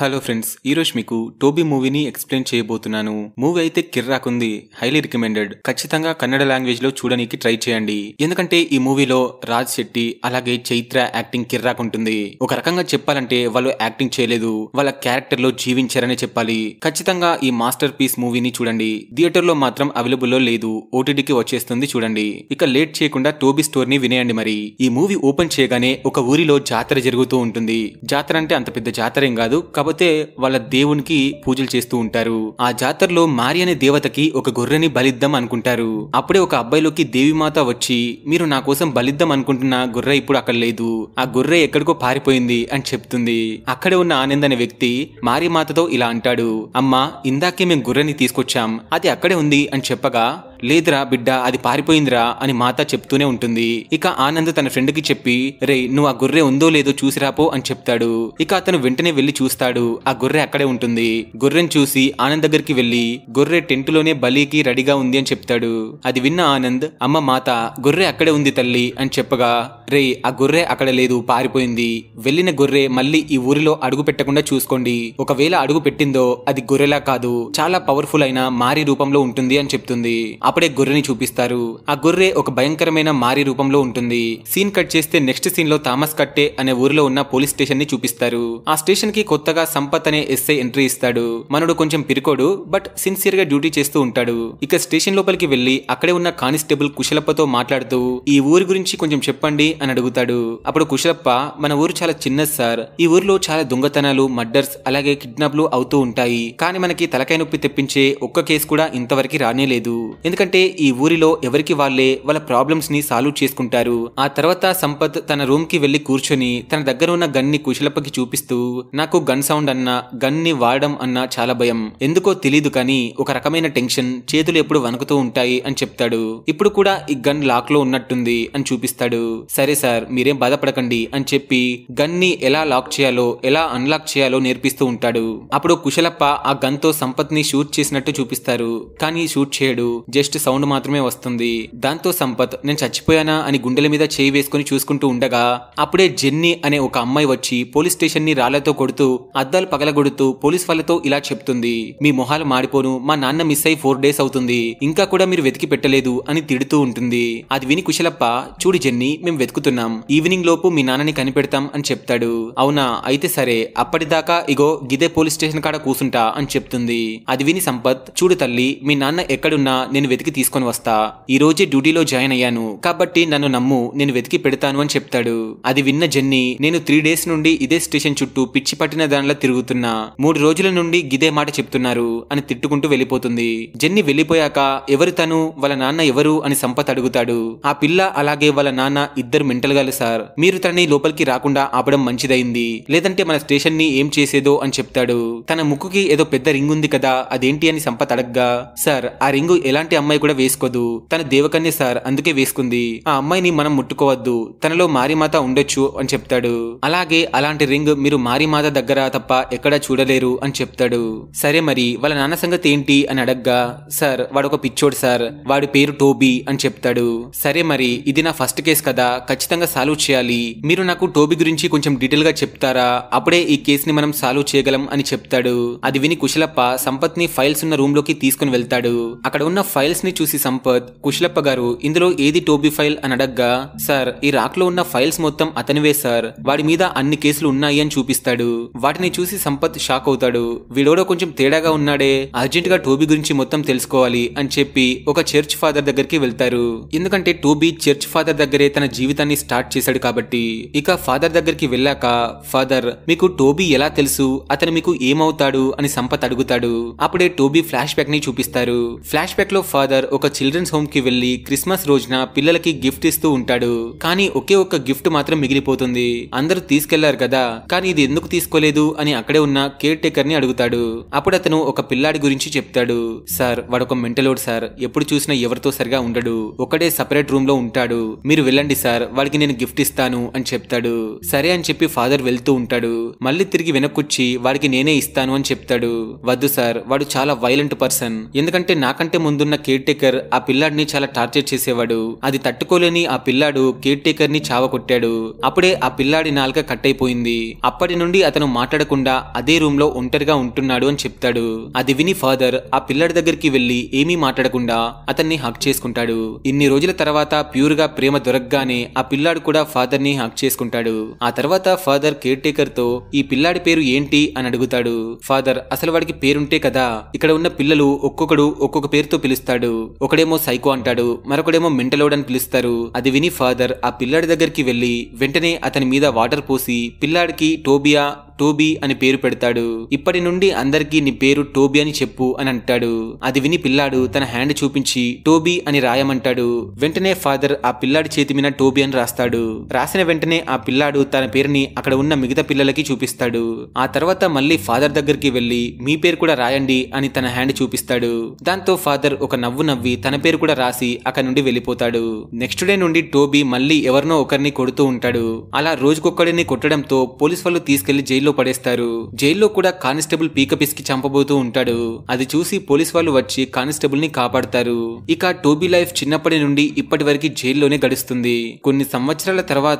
hello friends ఈరోజు మీకు Toby మూవీని ఎక్స్ప్లెయిన్ చేయబోతున్నాను మూవీ అయితే కిర్రాకుంది హైలీ రికమెండెడ్ ఖచ్చితంగా కన్నడ లాంగ్వేజ్ లో చూడడానికి ట్రై చేయండి ఎందుకంటే ఈ మూవీలో రాజ్ శెట్టి అలాగే చైత్ర యాక్టింగ్ కిర్రాకుంటుంది ఒక రకంగా చెప్పాలంటే వాళ్ళు యాక్టింగ్ చేయలేదు వాళ్ళ క్యారెక్టర్ లో జీవించారనే చెప్పాలి ఖచ్చితంగా ఈ మాస్టర్ పీస్ మూవీని చూడండి థియేటర్ లో మాత్రం అవైలబుల్ లో లేదు ఓటీటీకి వచ్చేస్తుంది చూడండి ఇక లేట్ చేయకుండా టోబీ స్టోర్ ని వినేయండి మరి ఈ మూవీ ఓపెన్ చేయగానే ఒక ఊరిలో జాతర జరుగుతూ ఉంటుంది జాతర అంటే అంత పెద్ద జాతర ఏం కాదు కాకపోతే వాళ్ళ దేవునికి పూజలు చేస్తూ ఉంటారు ఆ జాతరలో మారి అనే దేవతకి ఒక గొర్రెని బలిద్దాం అనుకుంటారు అప్పుడే ఒక అబ్బాయిలోకి దేవిమాత వచ్చి మీరు నా కోసం బలిద్దాం అనుకుంటున్న గొర్రె ఇప్పుడు అక్కడ లేదు ఆ గొర్రె ఎక్కడికో పారిపోయింది అని చెప్తుంది అక్కడే ఉన్న ఆనంద్ అనే వ్యక్తి మారిమాతతో ఇలా అంటాడు అమ్మా ఇందాకే మేము గొర్రెని తీసుకొచ్చాం అది అక్కడే ఉంది అని చెప్పగా లేదురా బిడ్డ అది పారిపోయిందిరా అని మాత చెప్తూనే ఉంటుంది ఇక ఆనంద్ తన ఫ్రెండ్ కి చెప్పి రే నువ్వు ఆ గొర్రె ఉందో లేదో చూసిరాపో అని చెప్తాడు ఇక అతను వెంటనే వెళ్లి చూస్తాడు ఆ గొర్రె అక్కడే ఉంటుంది గొర్రెను చూసి ఆనంద్ దగ్గరికి వెళ్లి గొర్రె టెంట్ లోనే బలికి రెడీగా ఉంది అని చెప్తాడు అది విన్న ఆనంద్ అమ్మ మాత గొర్రె అక్కడే ఉంది తల్లి అని చెప్పగా రే ఆ గొర్రె అక్కడ లేదు పారిపోయింది వెళ్లిన గొర్రె మళ్ళీ ఈ ఊరిలో అడుగు పెట్టకుండా చూసుకోండి ఒకవేళ అడుగు పెట్టిందో అది గొర్రెలా కాదు చాలా పవర్ఫుల్ అయిన మారి రూపంలో ఉంటుంది అని చెప్తుంది అప్పుడే గొర్రెని చూపిస్తారు ఆ గొర్రె ఒక భయంకరమైన మారి రూపంలో ఉంటుంది సీన్ కట్ చేస్తే నెక్స్ట్ సీన్ లో థామస్ కట్టే అనే ఊరిలో ఉన్న పోలీస్ స్టేషన్ ని చూపిస్తారు ఆ స్టేషన్ కి కొత్తగా సంపత్ అనే ఎస్ఐ ఎంట్రీ ఇస్తాడు మనడు కొంచెం పిరుకోడు బట్ సిన్సియర్ గా డ్యూటీ చేస్తూ ఉంటాడు ఇక స్టేషన్ లోపలికి వెళ్లి అక్కడే ఉన్న కానిస్టేబుల్ కుశలప్పతో మాట్లాడుతూ ఈ ఊరి గురించి కొంచెం చెప్పండి అని అడుగుతాడు అప్పుడు కుశలప్ప మన ఊరు చాలా చిన్నది సార్ ఈ ఊరిలో చాలా దొంగతనాలు మర్డర్స్ అలాగే కిడ్నాప్లు అవుతూ ఉంటాయి కానీ మనకి తలకాయ నొప్పి తెప్పించే ఒక్క కేసు కూడా ఇంతవరకు రానేలేదు లేదు ఎందుకంటే ఈ ఊరిలో ఎవరికి వాళ్ళే వాళ్ళ ప్రాబ్లమ్స్ ని సాల్వ్ చేసుకుంటారు ఆ తర్వాత సంపత్ తన రూమ్ కి వెళ్లి కూర్చొని తన దగ్గర ఉన్న గన్ ని కుశలప్పకి చూపిస్తూ నాకు గన్ సౌండ్ అన్నా గన్ ని వాడడం అన్నా చాలా భయం ఎందుకో తెలీదు కానీ ఒక రకమైన టెన్షన్ చేతులు ఎప్పుడు వణుకుతూ ఉంటాయి అని చెప్తాడు ఇప్పుడు కూడా ఈ గన్ లాక్ లో ఉన్నట్టుంది అని చూపిస్తాడు సరే సార్ మీరేం బాధపడకండి అని చెప్పి గన్ ని ఎలా లాక్ చేయాలో ఎలా అన్లాక్ చేయాలో నేర్పిస్తూ ఉంటాడు అప్పుడు కుశలప్ప ఆ గన్ తో సంపత్ ని షూట్ చేసినట్టు చూపిస్తారు కానీ షూట్ చేయడు జస్ట్ జస్ట్ సౌండ్ మాత్రమే వస్తుంది దాంతో సంపత్ నేను చచ్చిపోయానా అని గుండెల మీద చేయి వేసుకుని చూసుకుంటూ ఉండగా అప్పుడే జెన్నీ అనే ఒక అమ్మాయి వచ్చి పోలీస్ స్టేషన్ ని రాళ్లతో కొడుతూ అద్దాలు పగలగొడుతూ పోలీస్ వాళ్ళతో ఇలా చెప్తుంది మీ మొహాలు మాడిపోను మా నాన్న మిస్ అయి ఫోర్ డేస్ అవుతుంది ఇంకా కూడా మీరు వెతికి పెట్టలేదు అని తిడుతూ ఉంటుంది అది విని కుశలప్ప చూడు జెన్నీ మేము వెతుకుతున్నాం ఈవినింగ్ లోపు మీ నాన్నని కనిపెడతాం అని చెప్తాడు అవునా అయితే సరే అప్పటిదాకా ఇగో గిదే పోలీస్ స్టేషన్ కాడ కూసుంటా అని చెప్తుంది అది విని సంపత్ చూడు తల్లి మీ నాన్న ఎక్కడున్నా నేను వెతికి తీసుకొని వస్తా ఈ రోజే డ్యూటీలో జాయిన్ అయ్యాను కాబట్టి నన్ను నమ్ము నేను వెతికి పెడతాను అని చెప్తాడు అది విన్న జెన్నీ నేను త్రీ డేస్ నుండి ఇదే స్టేషన్ చుట్టూ పిచ్చి పట్టిన దానిలా తిరుగుతున్నా మూడు రోజుల నుండి గిదే మాట చెప్తున్నారు అని తిట్టుకుంటూ వెళ్ళిపోతుంది జెన్నీ వెళ్ళిపోయాక ఎవరు తను వాళ్ళ నాన్న ఎవరు అని సంపత్ అడుగుతాడు ఆ పిల్ల అలాగే వాళ్ళ నాన్న ఇద్దరు మెంటల్ గాలి సార్ మీరు తనని లోపలికి రాకుండా ఆపడం మంచిదైంది లేదంటే మన స్టేషన్ ని ఏం చేసేదో అని చెప్తాడు తన ముక్కుకి ఏదో పెద్ద రింగ్ ఉంది కదా అదేంటి అని సంపత్ అడగ్గా సార్ ఆ రింగు ఎలాంటి అమ్మాయి కూడా వేసుకోదు తన దేవకన్య సార్ అందుకే వేసుకుంది ఆ అమ్మాయిని మనం ముట్టుకోవద్దు తనలో మారిమాత ఉండొచ్చు అని చెప్తాడు అలాగే అలాంటి రింగ్ మీరు మారిమాత దగ్గర తప్ప ఎక్కడా చూడలేరు అని చెప్తాడు సరే మరి వాళ్ళ నాన్న సంగతి ఏంటి అని అడగ్గా సార్ వాడొక పిచ్చోడు సార్ వాడి పేరు టోబీ అని చెప్తాడు సరే మరి ఇది నా ఫస్ట్ కేసు కదా ఖచ్చితంగా సాల్వ్ చేయాలి మీరు నాకు టోబీ గురించి కొంచెం డీటెయిల్ గా చెప్తారా అప్పుడే ఈ కేసుని మనం సాల్వ్ చేయగలం అని చెప్తాడు అది విని కుశలప్ప సంపత్ ని ఫైల్స్ ఉన్న రూమ్ లోకి తీసుకుని వెళ్తాడు అక్కడ ఉన్న ఫైల్స్ ఫైల్స్ ని చూసి సంపత్ కుశలప్ప గారు ఇందులో ఏది టోబీ ఫైల్ అని అడగ్గా సార్ ఈ రాక్ లో ఉన్న ఫైల్స్ మొత్తం అతనివే సార్ వాడి మీద అన్ని కేసులు ఉన్నాయి అని చూపిస్తాడు వాటిని చూసి సంపత్ షాక్ అవుతాడు వీడోడో కొంచెం తేడాగా ఉన్నాడే అర్జెంట్ గా టోబీ గురించి మొత్తం తెలుసుకోవాలి అని చెప్పి ఒక చర్చ్ ఫాదర్ దగ్గరికి వెళ్తారు ఎందుకంటే టోబీ చర్చ్ ఫాదర్ దగ్గరే తన జీవితాన్ని స్టార్ట్ చేశాడు కాబట్టి ఇక ఫాదర్ దగ్గరికి వెళ్ళాక ఫాదర్ మీకు టోబీ ఎలా తెలుసు అతను మీకు ఏమవుతాడు అని సంపత్ అడుగుతాడు అప్పుడే టోబీ ఫ్లాష్ బ్యాక్ ని చూపిస్తారు ఫ్లాష్ బ్యాక్ లో ఫాదర్ ఫాదర్ ఒక చిల్డ్రన్స్ హోమ్ కి వెళ్లి క్రిస్మస్ రోజున పిల్లలకి గిఫ్ట్ ఇస్తూ ఉంటాడు కానీ ఒకే ఒక్క గిఫ్ట్ మాత్రం మిగిలిపోతుంది అందరూ తీసుకెళ్లారు కదా కానీ ఇది ఎందుకు తీసుకోలేదు అని అక్కడే ఉన్న కేర్ టేకర్ ని అడుగుతాడు అప్పుడు అతను ఒక పిల్లాడి గురించి చెప్తాడు సార్ వాడొక మెంటలోడ్ సార్ ఎప్పుడు చూసినా ఎవరితో సరిగా ఉండడు ఒకడే సపరేట్ రూమ్ లో ఉంటాడు మీరు వెళ్ళండి సార్ వాడికి నేను గిఫ్ట్ ఇస్తాను అని చెప్తాడు సరే అని చెప్పి ఫాదర్ వెళ్తూ ఉంటాడు మళ్ళీ తిరిగి వెనక్కుచ్చి వాడికి నేనే ఇస్తాను అని చెప్తాడు వద్దు సార్ వాడు చాలా వైలెంట్ పర్సన్ ఎందుకంటే నాకంటే ముందున్న కే కేర్ టేకర్ ఆ పిల్లాడిని చాలా టార్చర్ చేసేవాడు అది తట్టుకోలేని ఆ పిల్లాడు కేర్ టేకర్ ని చావకొట్టాడు అప్పుడే ఆ పిల్లాడి నాలుక కట్ అయిపోయింది అప్పటి నుండి అతను మాట్లాడకుండా అదే రూమ్ లో ఒంటరిగా ఉంటున్నాడు అని చెప్తాడు అది విని ఫాదర్ ఆ పిల్లాడి దగ్గరికి వెళ్లి ఏమీ మాట్లాడకుండా అతన్ని హక్ చేసుకుంటాడు ఇన్ని రోజుల తర్వాత ప్యూర్ గా ప్రేమ దొరకగానే ఆ పిల్లాడు కూడా ఫాదర్ ని హక్ చేసుకుంటాడు ఆ తర్వాత ఫాదర్ కేర్ టేకర్ తో ఈ పిల్లాడి పేరు ఏంటి అని అడుగుతాడు ఫాదర్ అసలు వాడికి పేరుంటే కదా ఇక్కడ ఉన్న పిల్లలు ఒక్కొక్కడు ఒక్కొక్క పేరుతో పిలుస్తాడు అంటాడు ఒకడేమో సైకో అంటాడు మరొకడేమో మెంటలోడ్ అని పిలుస్తారు అది విని ఫాదర్ ఆ పిల్లాడి దగ్గరికి వెళ్లి వెంటనే అతని మీద వాటర్ పోసి పిల్లాడికి టోబియా టోబీ అని పేరు పెడతాడు ఇప్పటి నుండి అందరికీ నీ పేరు టోబీ అని చెప్పు అని అంటాడు అది విని పిల్లాడు తన హ్యాండ్ చూపించి టోబీ అని రాయమంటాడు వెంటనే ఫాదర్ ఆ పిల్లాడి చేతి మీద టోబీ అని రాస్తాడు రాసిన వెంటనే ఆ పిల్లాడు తన పేరుని అక్కడ ఉన్న మిగతా పిల్లలకి చూపిస్తాడు ఆ తర్వాత మళ్ళీ ఫాదర్ దగ్గరికి వెళ్లి మీ పేరు కూడా రాయండి అని తన హ్యాండ్ చూపిస్తాడు దాంతో ఫాదర్ ఒక నవ్వు నవ్వి తన పేరు కూడా రాసి అక్కడి నుండి వెళ్ళిపోతాడు నెక్స్ట్ డే నుండి టోబీ మళ్ళీ ఎవరినో ఒకరిని కొడుతూ ఉంటాడు అలా రోజుకొక్కడిని కొట్టడంతో పోలీస్ వాళ్ళు తీసుకెళ్లి జైల్లో పడేస్తారు జైల్లో కూడా కానిస్టేబుల్ పీకపిస్కి చంపబోతూ ఉంటాడు అది చూసి పోలీస్ వాళ్ళు వచ్చి కానిస్టేబుల్ ని కాపాడతారు ఇక టోబీ లైఫ్ చిన్నప్పటి నుండి ఇప్పటి వరకు జైల్లోనే గడుస్తుంది కొన్ని సంవత్సరాల తర్వాత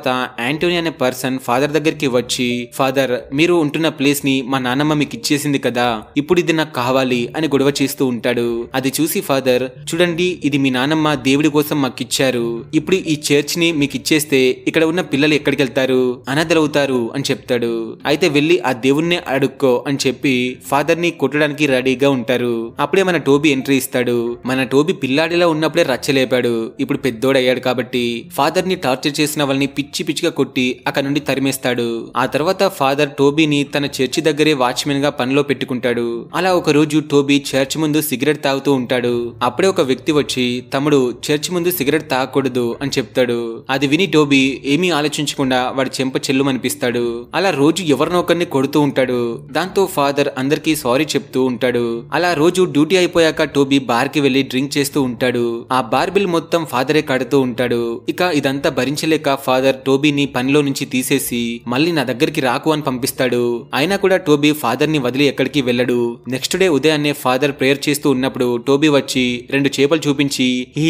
యాంటోనీ అనే పర్సన్ ఫాదర్ దగ్గరికి వచ్చి ఫాదర్ మీరు ఉంటున్న ప్లేస్ ని మా నాన్నమ్మ మీకు ఇచ్చేసింది కదా ఇప్పుడు ఇది నాకు కావాలి అని గొడవ చేస్తూ ఉంటాడు అది చూసి ఫాదర్ సార్ చూడండి ఇది మీ నానమ్మ దేవుడి కోసం మాకిచ్చారు ఇప్పుడు ఈ చర్చ్ ని మీకు ఇచ్చేస్తే ఇక్కడ ఉన్న పిల్లలు ఎక్కడికి వెళ్తారు అనాథలవుతారు అని చెప్తాడు అయితే వెళ్ళి ఆ దేవుణ్ణి అడుక్కో అని చెప్పి ఫాదర్ ని కొట్టడానికి రెడీగా ఉంటారు అప్పుడే మన టోబీ ఎంట్రీ ఇస్తాడు మన టోబీ పిల్లాడిలా ఉన్నప్పుడే రచ్చలేపాడు ఇప్పుడు పెద్దోడయ్యాడు కాబట్టి ఫాదర్ ని టార్చర్ చేసిన వాళ్ళని పిచ్చి పిచ్చిగా కొట్టి అక్కడ నుండి తరిమేస్తాడు ఆ తర్వాత ఫాదర్ టోబీని తన చర్చి దగ్గరే వాచ్మెన్ గా పనిలో పెట్టుకుంటాడు అలా ఒక రోజు టోబీ చర్చ్ ముందు సిగరెట్ తాగుతూ ఉంటాడు అప్పుడే ఒక వ్యక్తి వచ్చి తమ్ముడు చర్చ్ ముందు సిగరెట్ తాగకూడదు అని చెప్తాడు అది విని టోబీ ఏమీ ఆలోచించకుండా వాడి చెంప చెల్లుమనిపిస్తాడు అలా రోజు ఎవరినో ఒకరిని కొడుతూ ఉంటాడు దాంతో ఫాదర్ అందరికీ సారీ చెప్తూ ఉంటాడు అలా రోజు డ్యూటీ అయిపోయాక టోబీ బార్ కి వెళ్లి డ్రింక్ చేస్తూ ఉంటాడు ఆ బార్ బిల్ మొత్తం ఫాదరే కడుతూ ఉంటాడు ఇక ఇదంతా భరించలేక ఫాదర్ టోబీని పనిలో నుంచి తీసేసి మళ్ళీ నా దగ్గరికి రాకు అని పంపిస్తాడు అయినా కూడా టోబీ ఫాదర్ ని వదిలి ఎక్కడికి వెళ్ళడు నెక్స్ట్ డే ఉదయాన్నే ఫాదర్ ప్రేయర్ చేస్తూ ఉన్నప్పుడు టోబీ వచ్చి రెండు చేపలు చూపించి హీ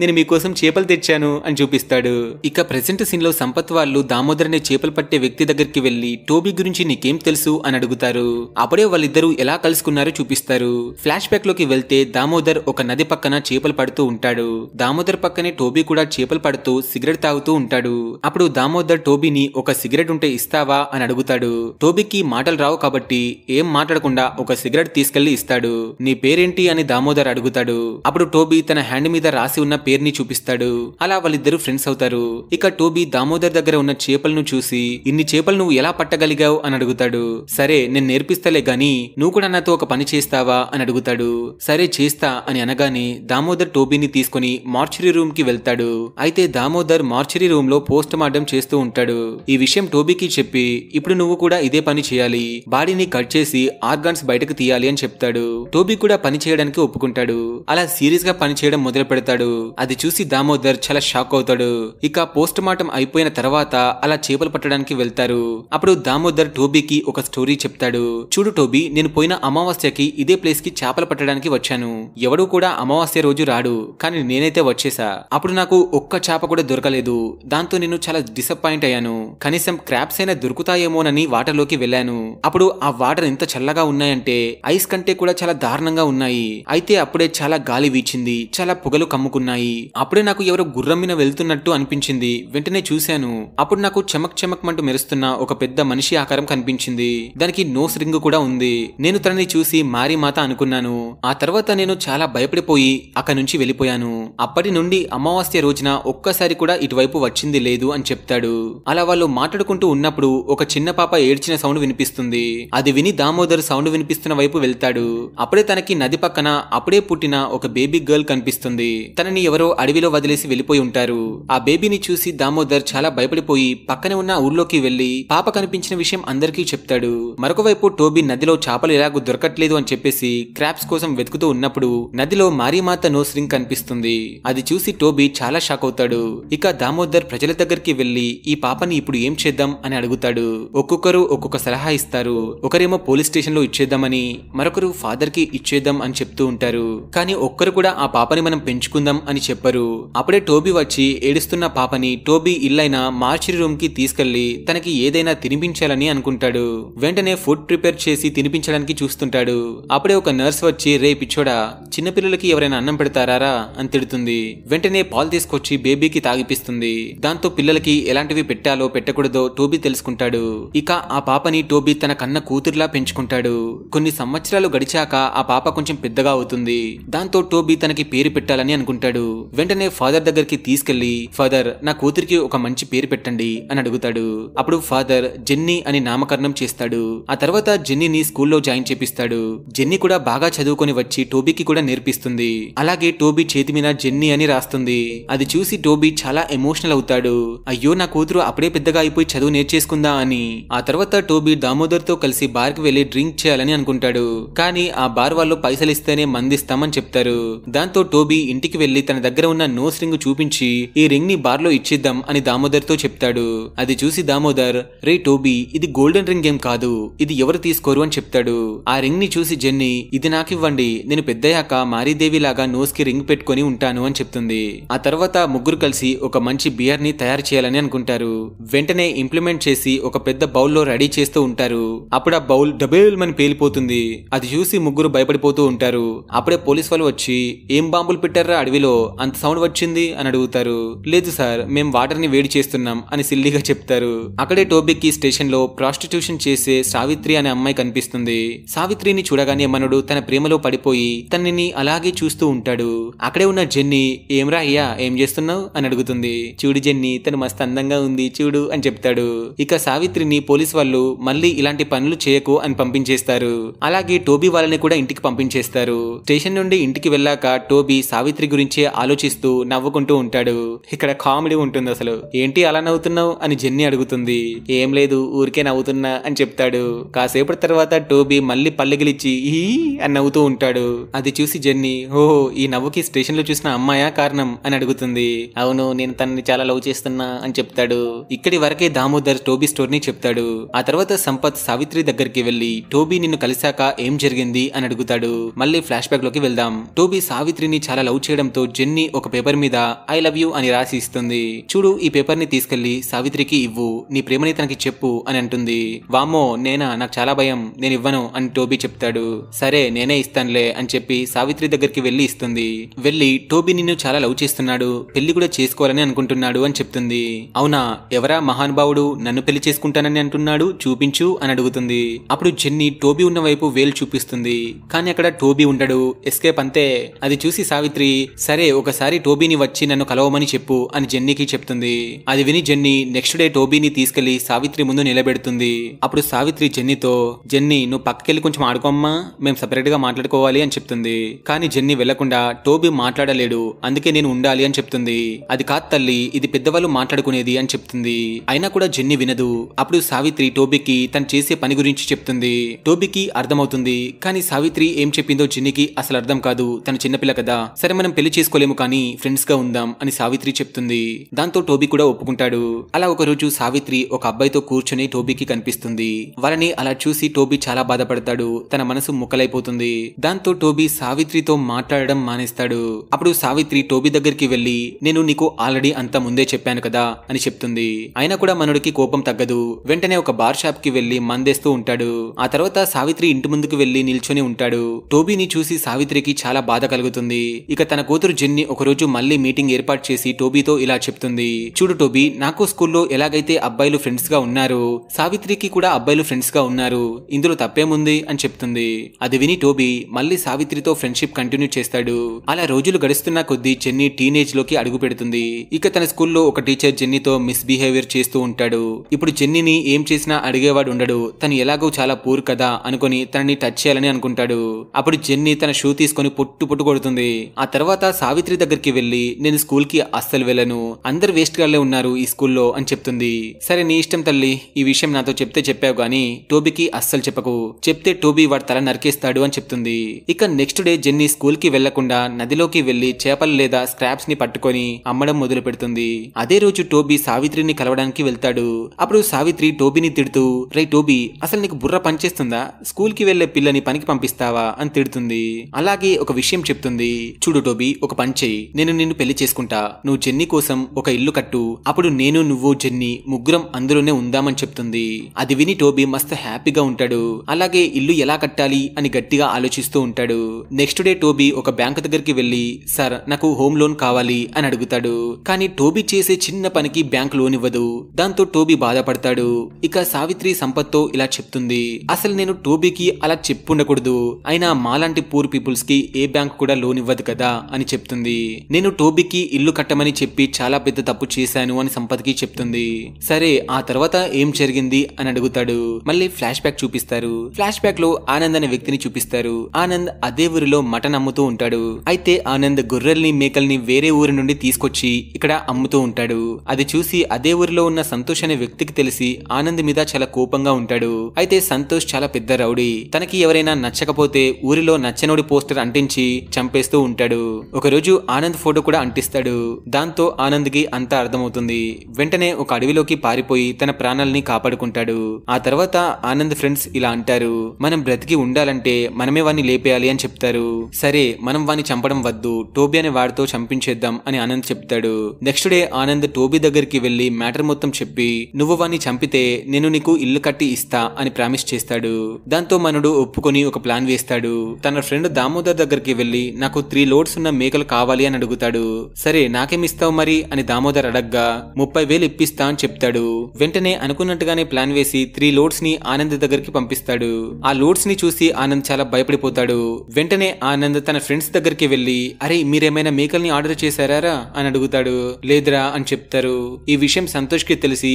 నేను మీకోసం చేపలు తెచ్చాను అని చూపిస్తాడు ఇక ప్రెసెంట్ సీన్ లో సంపత్ వాళ్ళు దామోదర్ అనే చేపలు పట్టే వ్యక్తి దగ్గరికి వెళ్లి టోబీ గురించి నీకేం తెలుసు అని అడుగుతారు అప్పుడే వాళ్ళిద్దరూ ఎలా కలుసుకున్నారో చూపిస్తారు ఫ్లాష్ బ్యాక్ లోకి వెళ్తే దామోదర్ ఒక నది పక్కన చేపలు పడుతూ ఉంటాడు దామోదర్ పక్కనే టోబీ కూడా చేపలు పడుతూ సిగరెట్ తాగుతూ ఉంటాడు అప్పుడు దామోదర్ టోబీని ఒక సిగరెట్ ఉంటే ఇస్తావా అని అడుగుతాడు టోబీకి మాటలు రావు కాబట్టి ఏం మాట్లాడకుండా ఒక సిగరెట్ తీసుకెళ్లి ఇస్తాడు నీ పేరేంటి అని దామోదర్ అడుగుతాడు అప్పుడు టోబీ తన హ్యాండ్ మీద రాసి ఉన్న పేరుని చూపిస్తాడు అలా వాళ్ళిద్దరు ఫ్రెండ్స్ అవుతారు ఇక టోబీ దామోదర్ దగ్గర ఉన్న చేపలను చూసి ఇన్ని చేపలు నువ్వు ఎలా పట్టగలిగావు అని అడుగుతాడు సరే నేను నేర్పిస్తలే గాని నువ్వు కూడా నాతో ఒక పని చేస్తావా అని అడుగుతాడు సరే చేస్తా అని అనగానే దామోదర్ టోబీని తీసుకుని మార్చరీ రూమ్ కి వెళ్తాడు అయితే దామోదర్ మార్చరీ రూమ్ లో పోస్ట్ మార్టం చేస్తూ ఉంటాడు ఈ విషయం టోబీకి చెప్పి ఇప్పుడు నువ్వు కూడా ఇదే పని చేయాలి బాడీని కట్ చేసి ఆర్గాన్స్ బయటకు తీయాలి అని చెప్తాడు టోబీ కూడా పని చేయడానికి ఒప్పుకుంటాడు అలా సీరియస్ గా పని చేయడం మొదలు పెడతాడు అది చూసి దామోదర్ చాలా షాక్ అవుతాడు ఇక పోస్ట్ మార్టం అయిపోయిన తర్వాత అలా చేపలు పట్టడానికి వెళ్తారు అప్పుడు దామోదర్ టోబీకి ఒక స్టోరీ చెప్తాడు చూడు టోబీ నేను పోయిన అమావాస్యకి ఇదే ప్లేస్ కి చేపలు పట్టడానికి వచ్చాను ఎవడు కూడా అమావాస్య రోజు రాడు కానీ నేనైతే వచ్చేసా అప్పుడు నాకు ఒక్క చేప కూడా దొరకలేదు దాంతో నేను చాలా డిసప్పాయింట్ అయ్యాను కనీసం క్రాప్స్ అయినా దొరుకుతాయేమోనని వాటర్లోకి వెళ్ళాను అప్పుడు ఆ వాటర్ ఎంత చల్లగా ఉన్నాయంటే ఐస్ కంటే కూడా చాలా దారుణంగా ఉన్నాయి అయితే అప్పుడే చాలా గాలి వీచింది చాలా పొగలు కమ్ముకున్నాయి ఉన్నాయి అప్పుడే నాకు ఎవరో గుర్రం మీద వెళ్తున్నట్టు అనిపించింది వెంటనే చూశాను అప్పుడు నాకు చెమక్ చెమక్ మంటూ మెరుస్తున్న ఒక పెద్ద మనిషి ఆకారం కనిపించింది దానికి నోస్ రింగ్ కూడా ఉంది నేను తనని చూసి మారి మాత అనుకున్నాను ఆ తర్వాత నేను చాలా భయపడిపోయి అక్కడి నుంచి వెళ్ళిపోయాను అప్పటి నుండి అమావాస్య రోజున ఒక్కసారి కూడా ఇటువైపు వచ్చింది లేదు అని చెప్తాడు అలా వాళ్ళు మాట్లాడుకుంటూ ఉన్నప్పుడు ఒక చిన్న పాప ఏడ్చిన సౌండ్ వినిపిస్తుంది అది విని దామోదర్ సౌండ్ వినిపిస్తున్న వైపు వెళ్తాడు అప్పుడే తనకి నది పక్కన అప్పుడే పుట్టిన ఒక బేబీ గర్ల్ కనిపిస్తుంది తనని ఎవరో అడవిలో వదిలేసి వెళ్ళిపోయి ఉంటారు ఆ బేబీని చూసి దామోదర్ చాలా భయపడిపోయి పక్కనే ఉన్న ఊర్లోకి వెళ్లి పాప కనిపించిన విషయం అందరికీ చెప్తాడు మరొక వైపు టోబీ నదిలో చేపలు ఎలాగూ దొరకట్లేదు అని చెప్పేసి క్రాప్స్ కోసం వెతుకుతూ ఉన్నప్పుడు నదిలో మారీమాత నోస్రింగ్ కనిపిస్తుంది అది చూసి టోబీ చాలా షాక్ అవుతాడు ఇక దామోదర్ ప్రజల దగ్గరికి వెళ్లి ఈ పాపని ఇప్పుడు ఏం చేద్దాం అని అడుగుతాడు ఒక్కొక్కరు ఒక్కొక్క సలహా ఇస్తారు ఒకరేమో పోలీస్ స్టేషన్ లో ఇచ్చేద్దామని మరొకరు ఫాదర్ కి ఇచ్చేద్దాం అని చెప్తూ ఉంటారు కానీ ఒక్కరు కూడా ఆ పాపని మనం పెంచుకుందాం అని అని చెప్పరు అప్పుడే టోబీ వచ్చి ఏడుస్తున్న పాపని టోబీ ఇల్లైన మార్చిరి రూమ్ కి తీసుకెళ్లి తనకి ఏదైనా తినిపించాలని అనుకుంటాడు వెంటనే ఫుడ్ ప్రిపేర్ చేసి తినిపించడానికి చూస్తుంటాడు అప్పుడే ఒక నర్స్ వచ్చి రే పిచ్చోడా చిన్నపిల్లలకి ఎవరైనా అన్నం పెడతారా అని తిడుతుంది వెంటనే పాలు తీసుకొచ్చి బేబీకి తాగిపిస్తుంది దాంతో పిల్లలకి ఎలాంటివి పెట్టాలో పెట్టకూడదో టోబీ తెలుసుకుంటాడు ఇక ఆ పాపని టోబీ తన కన్న కూతురులా పెంచుకుంటాడు కొన్ని సంవత్సరాలు గడిచాక ఆ పాప కొంచెం పెద్దగా అవుతుంది దాంతో టోబీ తనకి పేరు పెట్టాలని అనుకుంటాడు వెంటనే ఫాదర్ దగ్గరికి తీసుకెళ్లి ఫాదర్ నా కూతురికి ఒక మంచి పేరు పెట్టండి అని అడుగుతాడు అప్పుడు ఫాదర్ జెన్నీ అని నామకరణం చేస్తాడు ఆ తర్వాత జెన్నీని స్కూల్లో జాయిన్ చేపిస్తాడు జెన్నీ కూడా బాగా చదువుకొని వచ్చి టోబీకి కూడా నేర్పిస్తుంది అలాగే టోబీ చేతి మీద జెన్నీ అని రాస్తుంది అది చూసి టోబీ చాలా ఎమోషనల్ అవుతాడు అయ్యో నా కూతురు అప్పుడే పెద్దగా అయిపోయి చదువు నేర్చేసుకుందా అని ఆ తర్వాత టోబీ దామోదర్ తో కలిసి బార్ కి వెళ్లి డ్రింక్ చేయాలని అనుకుంటాడు కానీ ఆ బార్ వాళ్ళు పైసలు ఇస్తేనే మందిస్తామని చెప్తారు దాంతో టోబీ ఇంటికి వెళ్లి తన దగ్గర ఉన్న నోస్ రింగ్ చూపించి ఈ రింగ్ ని బార్లో ఇచ్చిద్దాం అని దామోదర్ తో చెప్తాడు అది చూసి దామోదర్ రే టోబీ ఇది గోల్డెన్ రింగ్ ఏం కాదు ఇది ఎవరు తీసుకోరు అని చెప్తాడు ఆ రింగ్ ని చూసి జెన్నీ ఇది నాకు ఇవ్వండి నేను పెద్దయ్యాక మారీదేవి లాగా నోస్ కి రింగ్ పెట్టుకుని ఉంటాను అని చెప్తుంది ఆ తర్వాత ముగ్గురు కలిసి ఒక మంచి బియర్ ని తయారు చేయాలని అనుకుంటారు వెంటనే ఇంప్లిమెంట్ చేసి ఒక పెద్ద బౌల్లో రెడీ చేస్తూ ఉంటారు అప్పుడు ఆ బౌల్ డబేల్ మని పేలిపోతుంది అది చూసి ముగ్గురు భయపడిపోతూ ఉంటారు అప్పుడే పోలీస్ వాళ్ళు వచ్చి ఏం బాంబులు పెట్టారా అడవిలో అంత సౌండ్ వచ్చింది అని అడుగుతారు లేదు సార్ మేము వాటర్ని వేడి చేస్తున్నాం అని సిల్లీగా చెప్తారు అక్కడే టోబిక్కి స్టేషన్లో ప్రాస్టిట్యూషన్ చేసే సావిత్రి అనే అమ్మాయి కనిపిస్తుంది సావిత్రిని చూడగానే మనుడు తన ప్రేమలో పడిపోయి తనని అలాగే చూస్తూ ఉంటాడు అక్కడే ఉన్న జెన్ని ఏమ్రా అయ్యా ఏం చేస్తున్నావు అని అడుగుతుంది చూడు జెన్ని తను మస్తు అందంగా ఉంది చూడు అని చెప్తాడు ఇక సావిత్రిని పోలీస్ వాళ్ళు మళ్ళీ ఇలాంటి పనులు చేయకు అని పంపించేస్తారు అలాగే టోబీ వాళ్ళని కూడా ఇంటికి పంపించేస్తారు స్టేషన్ నుండి ఇంటికి వెళ్ళాక టోబీ సావిత్రి గురించే ఆలోచిస్తూ నవ్వుకుంటూ ఉంటాడు ఇక్కడ కామెడీ ఉంటుంది అసలు ఏంటి అలా నవ్వుతున్నావు అని జెన్నీ అడుగుతుంది ఏం లేదు ఊరికే నవ్వుతున్నా అని చెప్తాడు కాసేపటి తర్వాత టోబీ మళ్ళీ పల్లెగిలిచ్చి ఈ అని నవ్వుతూ ఉంటాడు అది చూసి జెన్నీ ఓహో ఈ నవ్వుకి స్టేషన్ లో చూసిన అమ్మాయా కారణం అని అడుగుతుంది అవును నేను తనని చాలా లవ్ చేస్తున్నా అని చెప్తాడు ఇక్కడి వరకే దామోదర్ టోబీ స్టోర్ ని చెప్తాడు ఆ తర్వాత సంపత్ సావిత్రి దగ్గరికి వెళ్లి టోబీ నిన్ను కలిశాక ఏం జరిగింది అని అడుగుతాడు మళ్ళీ ఫ్లాష్ బ్యాక్ లోకి వెళ్దాం టోబీ సావిత్రిని చాలా లవ్ చేయడంతో జెన్ జెన్నీ ఒక పేపర్ మీద ఐ లవ్ యూ అని రాసి ఇస్తుంది చూడు ఈ పేపర్ ని తీసుకెళ్లి సావిత్రికి ఇవ్వు నీ ప్రేమని తనకి చెప్పు అని అంటుంది వామ్మో నేనా నాకు చాలా భయం నేను ఇవ్వను అని టోబీ చెప్తాడు సరే నేనే ఇస్తానులే అని చెప్పి సావిత్రి దగ్గరికి వెళ్లి ఇస్తుంది వెళ్లి టోబీ నిన్ను చాలా లవ్ చేస్తున్నాడు పెళ్లి కూడా చేసుకోవాలని అనుకుంటున్నాడు అని చెప్తుంది అవునా ఎవరా మహానుభావుడు నన్ను పెళ్లి చేసుకుంటానని అంటున్నాడు చూపించు అని అడుగుతుంది అప్పుడు జెన్నీ టోబీ ఉన్న వైపు వేలు చూపిస్తుంది కానీ అక్కడ టోబీ ఉండడు ఎస్కేప్ అంతే అది చూసి సావిత్రి సరే ఒకసారి టోబీని వచ్చి నన్ను కలవమని చెప్పు అని జెన్నీకి చెప్తుంది అది విని జెన్నీ నెక్స్ట్ డే టోబీని తీసుకెళ్లి సావిత్రి ముందు నిలబెడుతుంది అప్పుడు సావిత్రి జెన్నీతో జెన్నీ నువ్వు పక్కకెళ్ళి కొంచెం ఆడుకోమ్మా మేము సపరేట్ గా మాట్లాడుకోవాలి అని చెప్తుంది కానీ జెన్నీ వెళ్లకుండా టోబీ మాట్లాడలేడు అందుకే నేను ఉండాలి అని చెప్తుంది అది కాదు తల్లి ఇది పెద్దవాళ్ళు మాట్లాడుకునేది అని చెప్తుంది అయినా కూడా జెన్నీ వినదు అప్పుడు సావిత్రి టోబీకి తను చేసే పని గురించి చెప్తుంది టోబీకి అర్థమవుతుంది కానీ సావిత్రి ఏం చెప్పిందో జెన్నికి అసలు అర్థం కాదు తన చిన్నపిల్ల కదా సరే మనం పెళ్లి చేసుకోలేదు ఒప్పుకోలేము కానీ గా ఉందాం అని సావిత్రి చెప్తుంది దాంతో టోబీ కూడా ఒప్పుకుంటాడు అలా ఒకరోజు సావిత్రి ఒక అబ్బాయితో కూర్చొని టోబీకి కనిపిస్తుంది వాళ్ళని అలా చూసి టోబీ చాలా బాధపడతాడు తన మనసు ముక్కలైపోతుంది దాంతో టోబీ సావిత్రితో మాట్లాడడం మానేస్తాడు అప్పుడు సావిత్రి టోబీ దగ్గరికి వెళ్లి నేను నీకు ఆల్రెడీ అంత ముందే చెప్పాను కదా అని చెప్తుంది అయినా కూడా మనుడికి కోపం తగ్గదు వెంటనే ఒక బార్ షాప్ కి వెళ్లి మందేస్తూ ఉంటాడు ఆ తర్వాత సావిత్రి ఇంటి ముందుకు వెళ్లి నిల్చొని ఉంటాడు టోబీని చూసి సావిత్రికి చాలా బాధ కలుగుతుంది ఇక తన కూతురు ఒక ఒకరోజు మళ్ళీ మీటింగ్ ఏర్పాటు చేసి టోబీతో ఇలా చెప్తుంది చూడు టోబీ నాకు స్కూల్లో ఎలాగైతే అబ్బాయిలు ఫ్రెండ్స్ గా ఉన్నారు సావిత్రికి కూడా అబ్బాయిలు ఫ్రెండ్స్ గా ఉన్నారు ఇందులో తప్పేముంది అని చెప్తుంది అది విని టోబీ మళ్ళీ సావిత్రితో ఫ్రెండ్షిప్ కంటిన్యూ చేస్తాడు అలా రోజులు గడుస్తున్న కొద్దీ జెన్నీ టీనేజ్ లోకి అడుగు పెడుతుంది ఇక తన స్కూల్లో ఒక టీచర్ జెన్నీతో మిస్బిహేవియర్ చేస్తూ ఉంటాడు ఇప్పుడు జెన్నీని ఏం చేసినా అడిగేవాడు ఉండడు తను ఎలాగో చాలా పూర్ కదా అనుకుని తనని టచ్ చేయాలని అనుకుంటాడు అప్పుడు జెన్నీ తన షూ తీసుకుని పొట్టు పొట్టు కొడుతుంది ఆ తర్వాత సావి సావిత్రి దగ్గరికి వెళ్ళి నేను స్కూల్ కి అస్సలు వెళ్ళను అందరు వేస్ట్ గాళ్లే ఉన్నారు ఈ స్కూల్లో అని చెప్తుంది సరే నీ ఇష్టం తల్లి ఈ విషయం నాతో చెప్తే చెప్పావు గాని టోబీకి అస్సలు చెప్పకు చెప్తే టోబీ వాడు తల నరికేస్తాడు అని చెప్తుంది ఇక నెక్స్ట్ డే జెన్నీ స్కూల్ కి వెళ్లకుండా నదిలోకి వెళ్లి చేపలు లేదా స్క్రాప్స్ ని పట్టుకొని అమ్మడం మొదలు పెడుతుంది అదే రోజు టోబీ సావిత్రిని కలవడానికి వెళ్తాడు అప్పుడు సావిత్రి టోబీని తిడుతూ రే టోబీ అసలు నీకు బుర్ర పనిచేస్తుందా స్కూల్ కి వెళ్లే పిల్లని పనికి పంపిస్తావా అని తిడుతుంది అలాగే ఒక విషయం చెప్తుంది చూడు టోబీ ఒక పని పని చేయి నేను నిన్ను పెళ్లి చేసుకుంటా నువ్వు జెన్నీ కోసం ఒక ఇల్లు కట్టు అప్పుడు నేను నువ్వు జెన్నీ ముగ్గురం అందులోనే ఉందామని చెప్తుంది అది విని టోబీ మస్తు హ్యాపీగా ఉంటాడు అలాగే ఇల్లు ఎలా కట్టాలి అని గట్టిగా ఆలోచిస్తూ ఉంటాడు నెక్స్ట్ డే టోబీ ఒక బ్యాంకు దగ్గరికి వెళ్లి సార్ నాకు హోమ్ లోన్ కావాలి అని అడుగుతాడు కానీ టోబీ చేసే చిన్న పనికి బ్యాంక్ లోన్ ఇవ్వదు దాంతో టోబీ బాధపడతాడు ఇక సావిత్రి సంపత్తో ఇలా చెప్తుంది అసలు నేను టోబీకి అలా చెప్పుండకూడదు అయినా మాలాంటి పూర్ పీపుల్స్ కి ఏ బ్యాంక్ కూడా లోన్ ఇవ్వదు కదా అని చెప్తుంది చెప్తుంది నేను టోబీకి ఇల్లు కట్టమని చెప్పి చాలా పెద్ద తప్పు చేశాను అని సంపత్కి చెప్తుంది సరే ఆ తర్వాత ఏం జరిగింది అని అడుగుతాడు మళ్ళీ ఫ్లాష్ బ్యాక్ చూపిస్తారు ఫ్లాష్ బ్యాక్ లో ఆనంద్ అనే వ్యక్తిని చూపిస్తారు ఆనంద్ అదే ఊరిలో మటన్ అమ్ముతూ ఉంటాడు అయితే ఆనంద్ గొర్రెల్ని మేకల్ని వేరే ఊరి నుండి తీసుకొచ్చి ఇక్కడ అమ్ముతూ ఉంటాడు అది చూసి అదే ఊరిలో ఉన్న సంతోష్ అనే వ్యక్తికి తెలిసి ఆనంద్ మీద చాలా కోపంగా ఉంటాడు అయితే సంతోష్ చాలా పెద్ద రౌడీ తనకి ఎవరైనా నచ్చకపోతే ఊరిలో నచ్చనోడి పోస్టర్ అంటించి చంపేస్తూ ఉంటాడు ఒకరోజు రోజు ఆనంద్ ఫోటో కూడా అంటిస్తాడు దాంతో ఆనంద్ కి అంతా అర్థమవుతుంది వెంటనే ఒక అడవిలోకి పారిపోయి తన ప్రాణాలని కాపాడుకుంటాడు ఆ తర్వాత ఆనంద్ ఫ్రెండ్స్ ఇలా అంటారు మనం బ్రతికి ఉండాలంటే మనమే వాణ్ణి లేపేయాలి అని చెప్తారు సరే మనం వాణ్ణి చంపడం వద్దు టోబీ అనే వాడితో చంపించేద్దాం అని ఆనంద్ చెప్తాడు నెక్స్ట్ డే ఆనంద్ టోబీ దగ్గరికి వెళ్లి మ్యాటర్ మొత్తం చెప్పి నువ్వు వాణ్ణి చంపితే నేను నీకు ఇల్లు కట్టి ఇస్తా అని ప్రామిస్ చేస్తాడు దాంతో మనడు ఒప్పుకొని ఒక ప్లాన్ వేస్తాడు తన ఫ్రెండ్ దామోదర్ దగ్గరికి వెళ్లి నాకు త్రీ లోడ్స్ ఉన్న మేకలు కావాలి అని అడుగుతాడు సరే నాకేమిస్తావు మరి అని దామోదర్ అడగ్గా ముప్పై వేలు ఇప్పిస్తా అని చెప్తాడు వెంటనే అనుకున్నట్టుగానే ప్లాన్ వేసి త్రీ లోడ్స్ ని ఆనంద్ దగ్గరికి పంపిస్తాడు ఆ లోడ్స్ ని చూసి ఆనంద్ చాలా భయపడిపోతాడు వెంటనే ఆనంద్ తన ఫ్రెండ్స్ దగ్గరికి వెళ్లి అరే మీరేమైనా మేకల్ని ఆర్డర్ చేశారా అని అడుగుతాడు లేదురా అని చెప్తారు ఈ విషయం సంతోష్ కి తెలిసి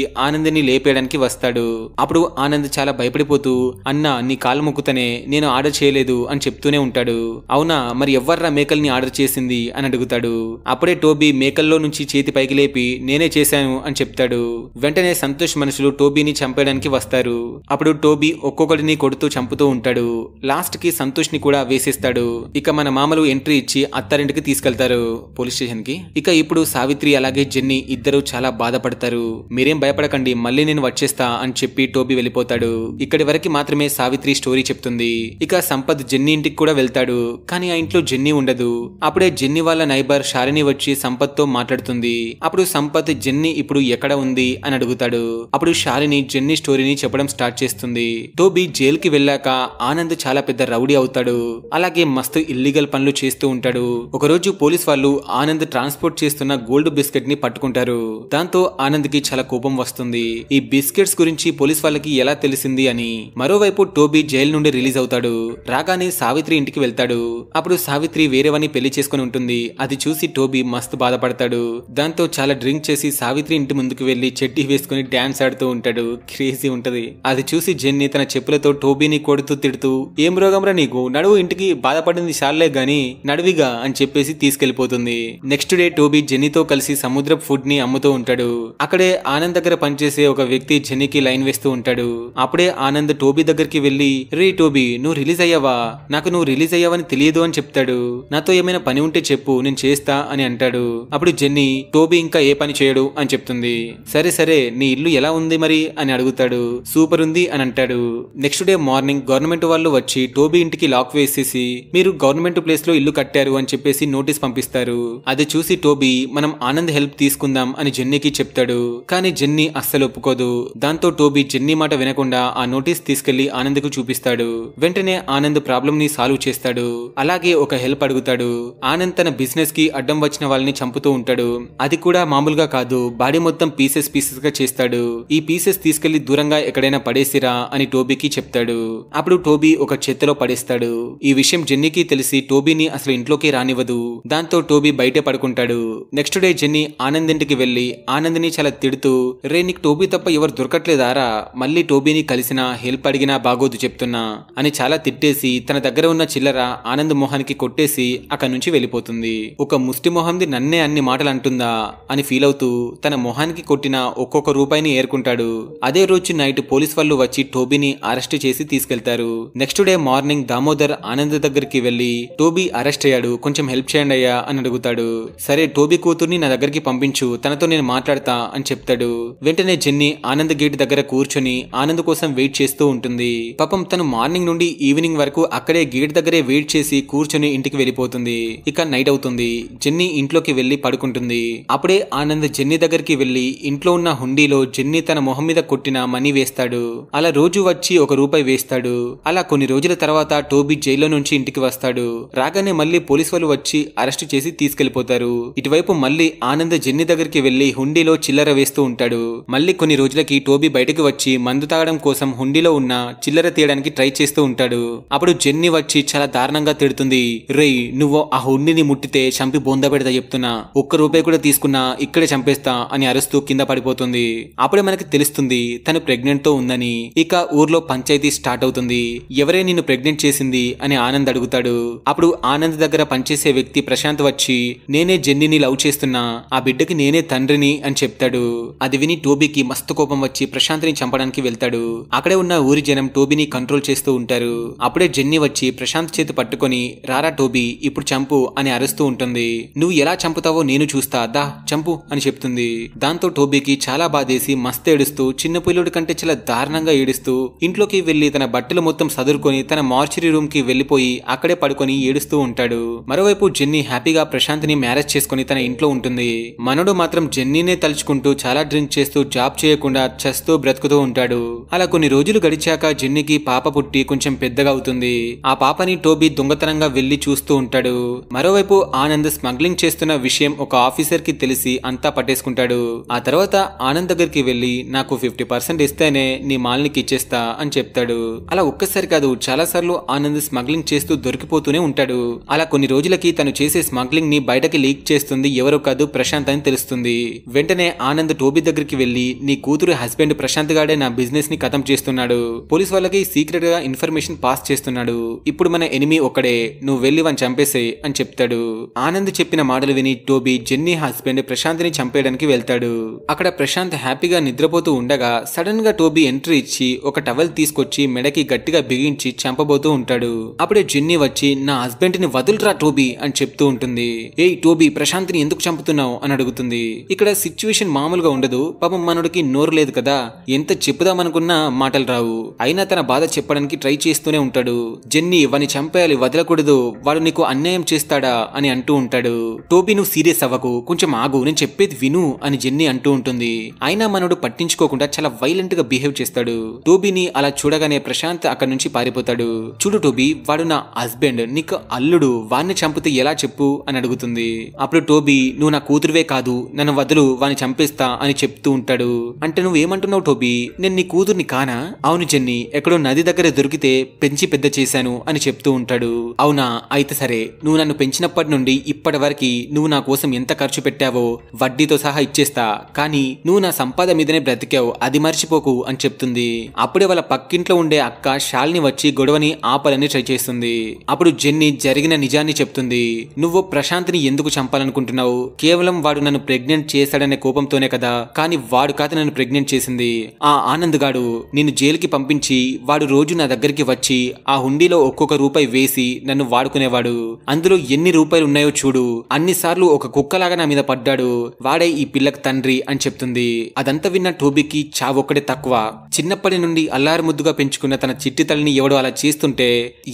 ని లేపేయడానికి వస్తాడు అప్పుడు ఆనంద్ చాలా భయపడిపోతూ అన్న నీ కాలు మొక్కుతనే నేను ఆర్డర్ చేయలేదు అని చెప్తూనే ఉంటాడు అవునా మరి ఎవర్రా మేకల్ని ఆర్డర్ చేసింది అని అడుగుతాడు అప్పుడే టోబీ మేకల్లో నుంచి చేతి పైకి లేపి నేనే చేశాను అని చెప్తాడు వెంటనే సంతోష్ మనుషులు టోబీని చంపేయడానికి వస్తారు అప్పుడు టోబీ ఒక్కొక్కటిని కొడుతూ చంపుతూ ఉంటాడు లాస్ట్ కి సంతోష్ ని కూడా వేసేస్తాడు ఇక మన మామలు ఎంట్రీ ఇచ్చి అత్తారింటికి తీసుకెళ్తారు పోలీస్ స్టేషన్ కి ఇక ఇప్పుడు సావిత్రి అలాగే జెన్నీ ఇద్దరు చాలా బాధపడతారు మీరేం భయపడకండి మళ్ళీ నేను వచ్చేస్తా అని చెప్పి టోబీ వెళ్ళిపోతాడు ఇక్కడి వరకు మాత్రమే సావిత్రి స్టోరీ చెప్తుంది ఇక సంపత్ జెన్నీ ఇంటికి కూడా వెళ్తాడు కానీ ఆ ఇంట్లో జెన్నీ ఉండదు అప్పుడే జెన్నీ జిన్ని వాళ్ళ నైబర్ శాలిని వచ్చి సంపత్తో మాట్లాడుతుంది అప్పుడు సంపత్ జెన్ని ఇప్పుడు ఎక్కడ ఉంది అని అడుగుతాడు అప్పుడు శాలిని జెన్నీ స్టోరీని చెప్పడం స్టార్ట్ చేస్తుంది టోబీ జైలు కి వెళ్ళాక ఆనంద్ చాలా పెద్ద రౌడీ అవుతాడు అలాగే మస్తు ఇల్లీగల్ పనులు చేస్తూ ఉంటాడు ఒకరోజు పోలీస్ వాళ్ళు ఆనంద్ ట్రాన్స్పోర్ట్ చేస్తున్న గోల్డ్ బిస్కెట్ ని పట్టుకుంటారు దాంతో ఆనంద్ కి చాలా కోపం వస్తుంది ఈ బిస్కెట్స్ గురించి పోలీస్ వాళ్ళకి ఎలా తెలిసింది అని మరోవైపు టోబీ జైలు నుండి రిలీజ్ అవుతాడు రాగానే సావిత్రి ఇంటికి వెళ్తాడు అప్పుడు సావిత్రి వేరేవని పెళ్లి చేసుకుని ఉంటుంది ఉంటుంది అది చూసి టోబీ మస్తు బాధపడతాడు దాంతో చాలా డ్రింక్ చేసి సావిత్రి ఇంటి ముందుకు వెళ్లి చెట్టి వేసుకుని డాన్స్ ఆడుతూ ఉంటాడు క్రేజీ ఉంటది అది చూసి జెన్ని తన చెప్పులతో టోబీని కొడుతూ తిడుతూ ఏం రోగంరా నీకు నడువు ఇంటికి బాధపడింది చాలే గాని నడివిగా అని చెప్పేసి తీసుకెళ్లిపోతుంది నెక్స్ట్ డే టోబీ జెన్నీతో కలిసి సముద్ర ఫుడ్ ని అమ్ముతూ ఉంటాడు అక్కడే ఆనంద్ దగ్గర పనిచేసే ఒక వ్యక్తి జెన్నీకి లైన్ వేస్తూ ఉంటాడు అప్పుడే ఆనంద్ టోబీ దగ్గరికి వెళ్లి రే టోబీ నువ్వు రిలీజ్ అయ్యావా నాకు నువ్వు రిలీజ్ అయ్యావని తెలియదు అని చెప్తాడు నాతో ఏమైనా పని ఉంటే చెప్పు నేను చేస్తా అని అంటాడు అప్పుడు జెన్నీ టోబీ ఇంకా ఏ పని చేయడు అని చెప్తుంది సరే సరే నీ ఇల్లు ఎలా ఉంది మరి అని అడుగుతాడు సూపర్ ఉంది అని అంటాడు నెక్స్ట్ డే మార్నింగ్ గవర్నమెంట్ వాళ్ళు వచ్చి టోబీ ఇంటికి లాక్ వేసేసి మీరు గవర్నమెంట్ ప్లేస్ లో ఇల్లు కట్టారు అని చెప్పేసి నోటీస్ పంపిస్తారు అది చూసి టోబీ మనం ఆనంద్ హెల్ప్ తీసుకుందాం అని జెన్నీకి చెప్తాడు కానీ జెన్నీ అస్సలు ఒప్పుకోదు దాంతో టోబీ జెన్నీ మాట వినకుండా ఆ నోటీస్ తీసుకెళ్లి ఆనంద్ కు చూపిస్తాడు వెంటనే ఆనంద్ ప్రాబ్లం ని సాల్వ్ చేస్తాడు అలాగే ఒక హెల్ప్ అడుగుతాడు ఆనంద్ తన బిజినెస్ కి అడ్డం వచ్చిన వాళ్ళని చంపుతూ ఉంటాడు అది కూడా మామూలుగా కాదు బాడీ మొత్తం పీసెస్ పీసెస్ గా చేస్తాడు ఈ పీసెస్ తీసుకెళ్లి దూరంగా ఎక్కడైనా పడేసిరా అని టోబీకి చెప్తాడు అప్పుడు టోబీ ఒక చెత్తలో పడేస్తాడు ఈ విషయం జెన్నీకి తెలిసి టోబీని అసలు ఇంట్లోకి రానివ్వదు దాంతో టోబీ బయటే పడుకుంటాడు నెక్స్ట్ డే జెన్నీ ఆనంద్ ఇంటికి వెళ్లి ఆనంద్ని చాలా తిడుతూ రే నీకు టోబీ తప్ప ఎవరు దొరకట్లేదారా మళ్ళీ టోబీని కలిసినా హెల్ప్ అడిగినా బాగోదు చెప్తున్నా అని చాలా తిట్టేసి తన దగ్గర ఉన్న చిల్లర ఆనంద్ మోహన్కి కొట్టేసి అక్కడి నుంచి వెళ్ళిపోతుంది అవుతుంది ఒక ముష్టి మొహంది నన్నే అన్ని మాటలు అంటుందా అని ఫీల్ అవుతూ తన మొహానికి కొట్టిన ఒక్కొక్క రూపాయిని ఏర్కుంటాడు అదే రోజు నైట్ పోలీస్ వాళ్ళు వచ్చి టోబీని అరెస్ట్ చేసి తీసుకెళ్తారు next day morning Damodar Anand దగ్గరికి వెళ్లి టోబీ అరెస్ట్ అయ్యాడు కొంచెం హెల్ప్ చేయండి అయ్యా అని అడుగుతాడు సరే టోబీ కూతుర్ని నా దగ్గరికి పంపించు తనతో నేను మాట్లాడతా అని చెప్తాడు వెంటనే జెన్నీ ఆనంద్ గేట్ దగ్గర కూర్చొని ఆనంద్ కోసం వెయిట్ చేస్తూ ఉంటుంది పాపం తను మార్నింగ్ నుండి ఈవినింగ్ వరకు అక్కడే గేట్ దగ్గరే వెయిట్ చేసి కూర్చొని ఇంటికి వెళ్ళిపోతుంది ఇక నైట్ నైట్ అవుతుంది జెన్నీ ఇంట్లోకి వెళ్ళి పడుకుంటుంది అప్పుడే ఆనంద్ జెన్నీ దగ్గరికి వెళ్ళి ఇంట్లో ఉన్న హుండీలో జెన్నీ తన మొహం మీద కొట్టిన మనీ వేస్తాడు అలా రోజు వచ్చి ఒక రూపాయి వేస్తాడు అలా కొన్ని రోజుల తర్వాత టోబీ జైల్లో నుంచి ఇంటికి వస్తాడు రాగానే మళ్ళీ పోలీసు వాళ్ళు వచ్చి అరెస్ట్ చేసి తీసుకెళ్లిపోతారు ఇటువైపు మళ్ళీ ఆనంద్ జెన్ని దగ్గరికి వెళ్లి హుండీలో చిల్లర వేస్తూ ఉంటాడు మళ్ళీ కొన్ని రోజులకి టోబీ బయటకు వచ్చి మందు తాగడం కోసం హుండీలో ఉన్న చిల్లర తీయడానికి ట్రై చేస్తూ ఉంటాడు అప్పుడు జెన్ని వచ్చి చాలా దారుణంగా తిడుతుంది రే నువ్వు ఆ హుండీని ముట్టితే చంపి బొంద పెడతా చెప్తున్నా ఒక్క రూపాయి కూడా తీసుకున్నా ఇక్కడే చంపేస్తా అని అరుస్తూ కింద పడిపోతుంది అప్పుడే మనకి తెలుస్తుంది తను ప్రెగ్నెంట్ తో ఉందని ఇక ఊర్లో పంచాయతీ స్టార్ట్ అవుతుంది ఎవరే నిన్ను ప్రెగ్నెంట్ చేసింది అని ఆనంద్ అడుగుతాడు అప్పుడు ఆనంద్ దగ్గర పనిచేసే వ్యక్తి ప్రశాంత్ వచ్చి నేనే జెన్నీని లవ్ చేస్తున్నా ఆ బిడ్డకి నేనే తండ్రిని అని చెప్తాడు అది విని టోబీకి మస్తు కోపం వచ్చి ప్రశాంత్ని చంపడానికి వెళ్తాడు అక్కడే ఉన్న ఊరి జనం టోబీని కంట్రోల్ చేస్తూ ఉంటారు అప్పుడే జెన్నీ వచ్చి ప్రశాంత్ చేతి పట్టుకొని రారా టోబీ ఇప్పుడు చంపు అని అరు అరుస్తూ ఉంటుంది నువ్వు ఎలా చంపుతావో నేను చూస్తా దా చంపు అని చెప్తుంది దాంతో టోబీకి చాలా బాధేసి మస్త్ ఏడుస్తూ చిన్న పిల్లుడి కంటే చాలా దారుణంగా ఏడుస్తూ ఇంట్లోకి వెళ్లి తన బట్టలు మొత్తం సదురుకొని తన మార్చరీ రూమ్ కి వెళ్లిపోయి అక్కడే పడుకొని ఏడుస్తూ ఉంటాడు మరోవైపు జెన్నీ హ్యాపీగా ప్రశాంత్ని మ్యారేజ్ చేసుకుని తన ఇంట్లో ఉంటుంది మనోడు మాత్రం జెన్నీనే తలుచుకుంటూ చాలా డ్రింక్ చేస్తూ జాబ్ చేయకుండా చస్తూ బ్రతుకుతూ ఉంటాడు అలా కొన్ని రోజులు గడిచాక జెన్నీకి పాప పుట్టి కొంచెం పెద్దగా అవుతుంది ఆ పాపని టోబీ దొంగతనంగా వెళ్లి చూస్తూ ఉంటాడు మరోవైపు దాదాపు ఆనంద్ స్మగ్లింగ్ చేస్తున్న విషయం ఒక ఆఫీసర్ కి తెలిసి అంతా పట్టేసుకుంటాడు ఆ తర్వాత ఆనంద్ దగ్గరికి వెళ్ళి నాకు ఫిఫ్టీ పర్సెంట్ ఇస్తేనే నీ మాల్నికి ఇచ్చేస్తా అని చెప్తాడు అలా ఒక్కసారి కాదు చాలా సార్లు ఆనంద్ స్మగ్లింగ్ చేస్తూ దొరికిపోతూనే ఉంటాడు అలా కొన్ని రోజులకి తను చేసే స్మగ్లింగ్ ని బయటకి లీక్ చేస్తుంది ఎవరో కాదు ప్రశాంత్ అని తెలుస్తుంది వెంటనే ఆనంద్ టోబీ దగ్గరికి వెళ్ళి నీ కూతురు హస్బెండ్ ప్రశాంత్ గాడే నా బిజినెస్ ని కథం చేస్తున్నాడు పోలీస్ వాళ్ళకి సీక్రెట్ గా ఇన్ఫర్మేషన్ పాస్ చేస్తున్నాడు ఇప్పుడు మన ఎనిమి ఒక్కడే నువ్వు వెళ్ళి వాని చంపేసే అని చెప్తాడు వెళ్తాడు ఆనంద్ చెప్పిన మాటలు విని టోబీ జెన్నీ హస్బెండ్ ప్రశాంత్ని చంపేయడానికి వెళ్తాడు అక్కడ ప్రశాంత్ హ్యాపీగా నిద్రపోతూ ఉండగా సడన్ గా టోబీ ఎంట్రీ ఇచ్చి ఒక టవల్ తీసుకొచ్చి మెడకి గట్టిగా బిగించి చంపబోతూ ఉంటాడు అప్పుడే జెన్నీ వచ్చి నా హస్బెండ్ ని వదులురా టోబీ అని చెప్తూ ఉంటుంది ఏ టోబీ ప్రశాంత్ని ఎందుకు చంపుతున్నావు అని అడుగుతుంది ఇక్కడ సిచ్యువేషన్ మామూలుగా ఉండదు పాపం మనోడికి నోరు లేదు కదా ఎంత చెప్పుదామనుకున్నా మాటలు రావు అయినా తన బాధ చెప్పడానికి ట్రై చేస్తూనే ఉంటాడు జెన్నీ వాని చంపేయాలి వదలకూడదు వాడు నీకు అన్యాయం చేస్తాడా అని అంటూ ఉంటాడు టోపీ నువ్వు సీరియస్ అవ్వకు కొంచెం ఆగు నేను చెప్పేది విను అని జెన్నీ అంటూ ఉంటుంది అయినా మనోడు పట్టించుకోకుండా చాలా వైలెంట్ గా బిహేవ్ చేస్తాడు టోబీని అలా చూడగానే ప్రశాంత్ అక్కడి నుంచి పారిపోతాడు చూడు టోబీ వాడు నా హస్బెండ్ నీకు అల్లుడు వాడిని చంపితే ఎలా చెప్పు అని అడుగుతుంది అప్పుడు టోబీ నువ్వు నా కూతురువే కాదు నన్ను వదులు వాడిని చంపేస్తా అని చెప్తూ ఉంటాడు అంటే నువ్వు ఏమంటున్నావు టోబీ నేను నీ కూతుర్ని కానా అవును జెన్నీ ఎక్కడో నది దగ్గర దొరికితే పెంచి పెద్ద చేశాను అని చెప్తూ ఉంటాడు అవునా అయితే సరే నువ్వు నన్ను పెంచిన చిన్నప్పటి నుండి ఇప్పటి వరకు నువ్వు నా కోసం ఎంత ఖర్చు పెట్టావో వడ్డీతో సహా ఇచ్చేస్తా కానీ నువ్వు నా సంపద మీదనే బ్రతికావు అది మర్చిపోకు అని చెప్తుంది అప్పుడే వాళ్ళ పక్కింట్లో ఉండే అక్క శాలిని వచ్చి గొడవని ఆపాలని ట్రై చేస్తుంది అప్పుడు జెన్ని జరిగిన నిజాన్ని చెప్తుంది నువ్వు ప్రశాంత్ని ఎందుకు చంపాలనుకుంటున్నావు కేవలం వాడు నన్ను ప్రెగ్నెంట్ చేశాడనే కోపంతోనే కదా కానీ వాడు కాదు నన్ను ప్రెగ్నెంట్ చేసింది ఆ ఆనంద్ గాడు నేను జైలుకి పంపించి వాడు రోజు నా దగ్గరికి వచ్చి ఆ హుండీలో ఒక్కొక్క రూపాయి వేసి నన్ను వాడుకునేవాడు అందులో ఎన్ని రూపాయలు రూపాయలు ఉన్నాయో చూడు అన్నిసార్లు ఒక కుక్కలాగా నా మీద పడ్డాడు వాడే ఈ పిల్లకు తండ్రి అని చెప్తుంది అదంతా విన్న టోబీకి చావొక్కడే తక్కువ చిన్నప్పటి నుండి అల్లారు ముద్దుగా పెంచుకున్న తన చిట్టి తల్లిని ఎవడో అలా చేస్తుంటే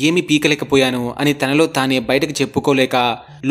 ఏమీ పీకలేకపోయాను అని తనలో తానే బయటకు చెప్పుకోలేక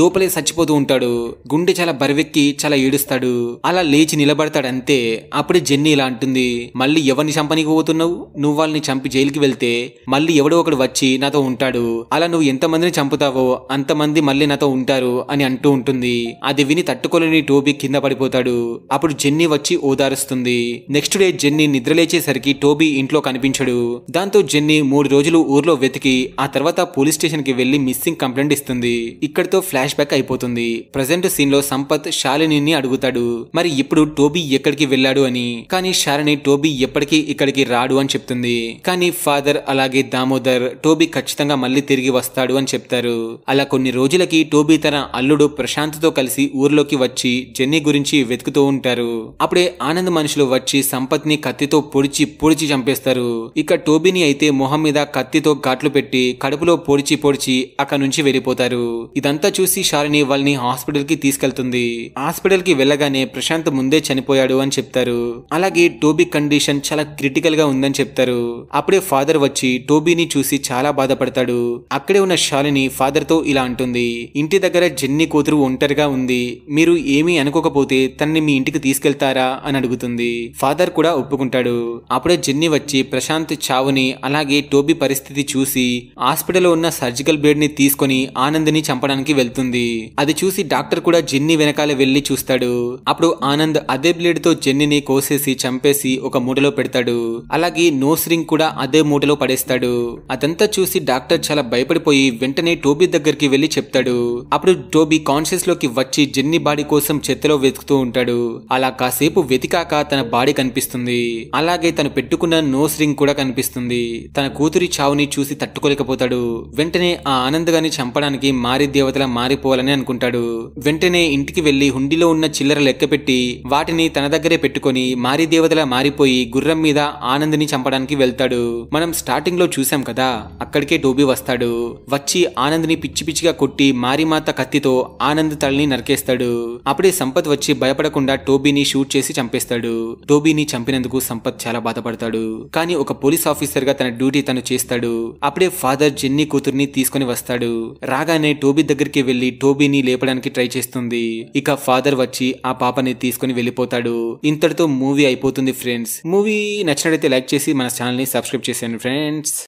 లోపలే చచ్చిపోతూ ఉంటాడు గుండె చాలా బరివెక్కి చాలా ఏడుస్తాడు అలా లేచి నిలబడతాడంతే అప్పుడే జెన్నీ ఇలా అంటుంది మళ్ళీ ఎవరిని చంపనీకి పోతున్నావు నువ్వు వాళ్ళని చంపి జైలుకి వెళ్తే మళ్ళీ ఎవడో ఒకడు వచ్చి నాతో ఉంటాడు అలా నువ్వు ఎంతమందిని చంపుతావో అంతమంది మళ్ళీ నాతో ఉంటారు అని అంటూ ఉంటుంది అది విని తట్టుకోలేని టోబీ కింద పడిపోతాడు అప్పుడు జెన్నీ వచ్చి ఓదారుస్తుంది నెక్స్ట్ డే జెన్నీ నిద్రలేచేసరికి టోబీ ఇంట్లో కనిపించడు దాంతో జెన్నీ మూడు రోజులు ఊర్లో వెతికి ఆ తర్వాత పోలీస్ స్టేషన్ కి వెళ్లి మిస్సింగ్ కంప్లైంట్ ఇస్తుంది ఇక్కడతో ఫ్లాష్ బ్యాక్ అయిపోతుంది ప్రజెంట్ సీన్ లో సంపత్ శాలిని అడుగుతాడు మరి ఇప్పుడు టోబీ ఎక్కడికి వెళ్ళాడు అని కానీ శాలిని టోబీ ఎప్పటికీ ఇక్కడికి రాడు అని చెప్తుంది కానీ ఫాదర్ అలాగే దామోదర్ టోబీ ఖచ్చితంగా మళ్ళీ తిరిగి వస్తాడు అని చెప్తారు అలా కొన్ని రోజులకి టోబీ తన అల్లుడు ప్రశాంత్తో కలిసి ఊర్లోకి వచ్చి జెన్నీ గురించి వెతుకుతూ ఉంటారు అప్పుడే ఆనంద్ మనుషులు వచ్చి సంపత్ని కత్తితో పొడిచి పొడిచి చంపేస్తారు ఇక టోబీని అయితే మొహం మీద కత్తితో ఘాట్లు పెట్టి కడుపులో పొడిచి పొడిచి అక్కడ నుంచి వెళ్ళిపోతారు ఇదంతా చూసి షాలిని వాళ్ళని హాస్పిటల్ కి తీసుకెళ్తుంది హాస్పిటల్ కి వెళ్ళగానే ప్రశాంత్ ముందే చనిపోయాడు అని చెప్తారు అలాగే టోబీ కండిషన్ చాలా క్రిటికల్ గా ఉందని చెప్తారు అప్పుడే ఫాదర్ వచ్చి టోబీని చూసి చాలా బాధపడతాడు అక్కడే ఉన్న షాలిని ఫాదర్ తో ఇలా అంటుంది ఇంటి దగ్గర జెన్ని కూతురు ఒంటరిగా ఉంది మీరు ఏమీ అనుకోకపోతే తనని మీ ఇంటికి తీసుకెళ్తారా అని అడుగుతుంది ఫాదర్ కూడా ఒప్పుకుంటాడు అప్పుడే జెన్ని వచ్చి ప్రశాంత్ చావుని అలాగే టోబీ పరిస్థితి చూసి హాస్పిటల్లో ఉన్న సర్జికల్ బెడ్ ని తీసుకుని ఆనంద్ని చంపడానికి వెళ్తుంది అది చూసి డాక్టర్ కూడా జెన్ని వెనకాల వెళ్లి చూస్తాడు అప్పుడు ఆనంద్ అదే బ్లేడ్ తో కోసేసి చంపేసి ఒక మూటలో పెడతాడు అలాగే నోస్ రింగ్ కూడా అదే మూటలో పడేస్తాడు అదంతా చూసి డాక్టర్ చాలా భయపడిపోయి వెంటనే టోబీ దగ్గరికి వెళ్లి చెప్తాడు అప్పుడు టోబీ కాన్షియస్ లోకి వచ్చి జిన్ని బాడీ కోసం చెత్తలో వెతుకుతూ ఉంటాడు అలా కాసేపు వెతికాక తన బాడీ కనిపిస్తుంది అలాగే తను పెట్టుకున్న నోస్ రింగ్ కూడా కనిపిస్తుంది తన కూతురి చావుని చూసి తట్టుకోలేకపోతాడు వెంటనే ఆ ఆనందగాన్ని చంపడానికి మారి దేవతల మారిపోవాలని అనుకుంటాడు వెంటనే ఇంటికి వెళ్లి హుండీలో ఉన్న చిల్లర లెక్కపెట్టి వాటిని తన దగ్గరే పెట్టుకుని మారి దేవతల మారిపోయి గుర్రం మీద ఆనంద్ని చంపడానికి వెళ్తాడు మనం స్టార్టింగ్ లో చూసాం కదా అక్కడికే టోబీ వస్తాడు వచ్చి ఆనంద్ని పిచ్చి పిచ్చిగా కొట్టి మారిమాత కత్తితో ఆనంద్ తలని నరికేస్తాడు అప్పుడే సంపత్ వచ్చి భయపడకుండా టోబీని షూట్ చేసి చంపేస్తాడు టోబీని చంపినందుకు సంపత్ చాలా బాధపడతాడు కానీ ఒక పోలీస్ ఆఫీసర్ గా తన డ్యూటీ తను చేస్తాడు అప్పుడే ఫాదర్ జెన్నీ కూతుర్ని తీసుకుని వస్తాడు రాగానే టోబీ దగ్గరికి వెళ్లి టోబీని లేపడానికి ట్రై చేస్తుంది ఇక ఫాదర్ వచ్చి ఆ పాపని తీసుకుని వెళ్ళిపోతాడు ఇంతటితో మూవీ అయిపోతుంది ఫ్రెండ్స్ మూవీ నచ్చినట్లయితే లైక్ చేసి మన ఛానల్ ని సబ్స్క్రైబ్ చేశాను ఫ్రెండ్స్